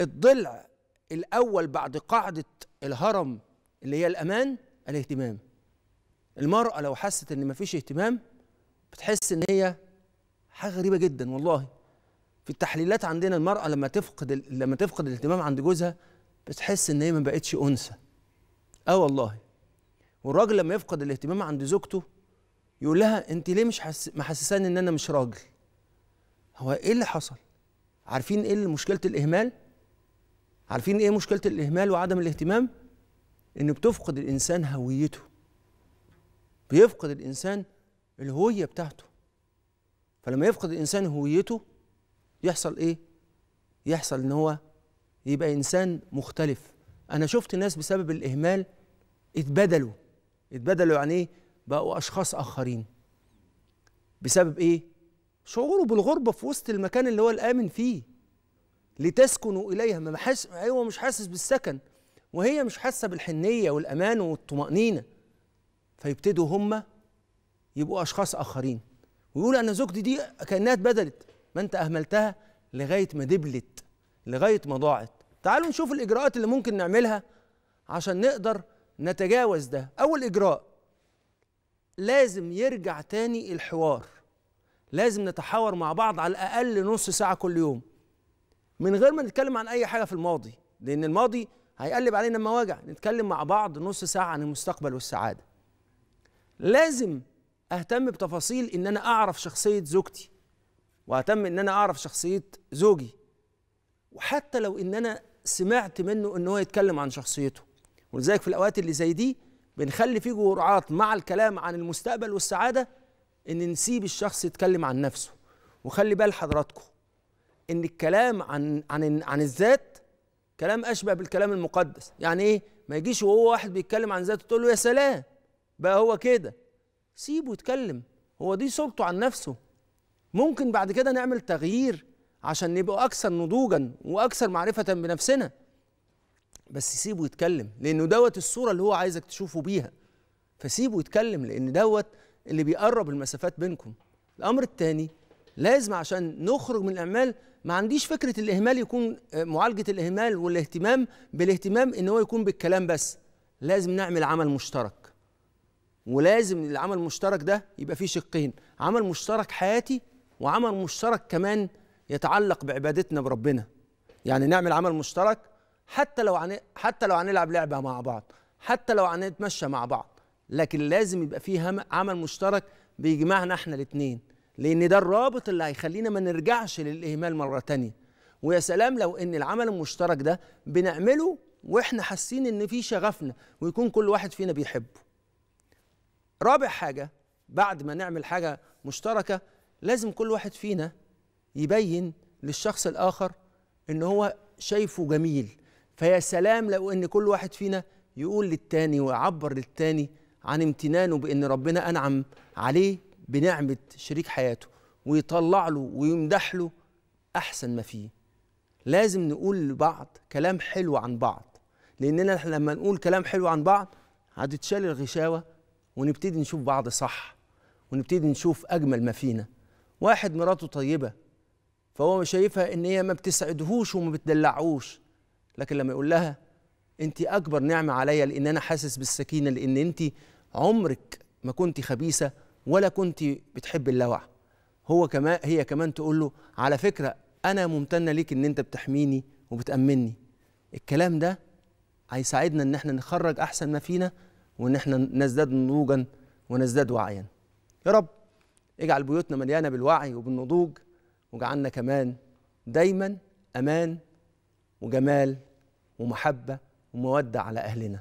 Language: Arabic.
الضلع الاول بعد قاعده الهرم اللي هي الامان الاهتمام المراه لو حست ان مفيش اهتمام بتحس ان هي حاجه غريبه جدا والله في التحليلات عندنا المراه لما تفقد لما تفقد الاهتمام عند جوزها بتحس ان هي ما بقتش انثى اه والله والراجل لما يفقد الاهتمام عند زوجته يقول لها انت ليه مش حس... محسساني ان انا مش راجل هو ايه اللي حصل عارفين ايه مشكله الاهمال عارفين ايه مشكله الاهمال وعدم الاهتمام ان بتفقد الانسان هويته بيفقد الانسان الهويه بتاعته فلما يفقد الانسان هويته يحصل ايه يحصل ان هو يبقى انسان مختلف انا شفت ناس بسبب الاهمال اتبدلوا اتبدلوا يعني ايه بقوا اشخاص اخرين بسبب ايه شعوره بالغربه في وسط المكان اللي هو الامن فيه لتسكنوا إليها ما حاس... أيوة مش حاسس بالسكن وهي مش حاسة بالحنية والأمان والطمأنينة فيبتدوا هم يبقوا أشخاص آخرين ويقول أنا زوجتي دي كأنها اتبدلت ما أنت أهملتها لغاية ما دبلت لغاية ما ضاعت تعالوا نشوف الإجراءات اللي ممكن نعملها عشان نقدر نتجاوز ده أول إجراء لازم يرجع تاني الحوار لازم نتحاور مع بعض على الأقل نص ساعة كل يوم من غير ما نتكلم عن اي حاجه في الماضي لان الماضي هيقلب علينا مواجع نتكلم مع بعض نص ساعه عن المستقبل والسعاده لازم اهتم بتفاصيل ان انا اعرف شخصيه زوجتي واهتم ان انا اعرف شخصيه زوجي وحتى لو ان انا سمعت منه ان هو يتكلم عن شخصيته ولذلك في الاوقات اللي زي دي بنخلي فيه جرعات مع الكلام عن المستقبل والسعاده ان نسيب الشخص يتكلم عن نفسه وخلي بال حضراتكم ان الكلام عن عن عن الذات كلام اشبه بالكلام المقدس يعني ايه ما يجيش وهو واحد بيتكلم عن ذاته تقول له يا سلام بقى هو كده سيبه يتكلم هو دي صورته عن نفسه ممكن بعد كده نعمل تغيير عشان نبقى اكثر نضوجا واكثر معرفه بنفسنا بس سيبه يتكلم لانه دوت الصوره اللي هو عايزك تشوفه بيها فسيبه يتكلم لان دوت اللي بيقرب المسافات بينكم الامر الثاني لازم عشان نخرج من الاعمال ما عنديش فكره الاهمال يكون آه، معالجه الاهمال والاهتمام بالاهتمام ان هو يكون بالكلام بس لازم نعمل عمل مشترك ولازم العمل المشترك ده يبقى فيه شقين عمل مشترك حياتي وعمل مشترك كمان يتعلق بعبادتنا بربنا يعني نعمل عمل مشترك حتى لو عن... حتى لو هنلعب لعبه مع بعض حتى لو هنتمشى مع بعض لكن لازم يبقى فيه عمل مشترك بيجمعنا احنا الاثنين لأن ده الرابط اللي هيخلينا ما نرجعش للإهمال مرة تانية ويا سلام لو إن العمل المشترك ده بنعمله وإحنا حاسين إن في شغفنا ويكون كل واحد فينا بيحبه رابع حاجة بعد ما نعمل حاجة مشتركة لازم كل واحد فينا يبين للشخص الآخر إن هو شايفه جميل فيا سلام لو إن كل واحد فينا يقول للتاني ويعبر للتاني عن امتنانه بإن ربنا أنعم عليه بنعمه شريك حياته ويطلع له ويمدح له احسن ما فيه لازم نقول لبعض كلام حلو عن بعض لاننا لما نقول كلام حلو عن بعض هتتشال الغشاوه ونبتدي نشوف بعض صح ونبتدي نشوف اجمل ما فينا واحد مراته طيبه فهو شايفها ان هي ما بتسعدهوش وما بتدلعوش لكن لما يقول لها انت اكبر نعمه عليا لان انا حاسس بالسكينه لان انت عمرك ما كنت خبيثه ولا كنت بتحب اللوع هو كمان هي كمان تقول له على فكره انا ممتنه ليك ان انت بتحميني وبتامني الكلام ده هيساعدنا ان احنا نخرج احسن ما فينا وان احنا نزداد نضوجا ونزداد وعيا يا رب اجعل بيوتنا مليانه بالوعي وبالنضوج وجعلنا كمان دايما امان وجمال ومحبه وموده على اهلنا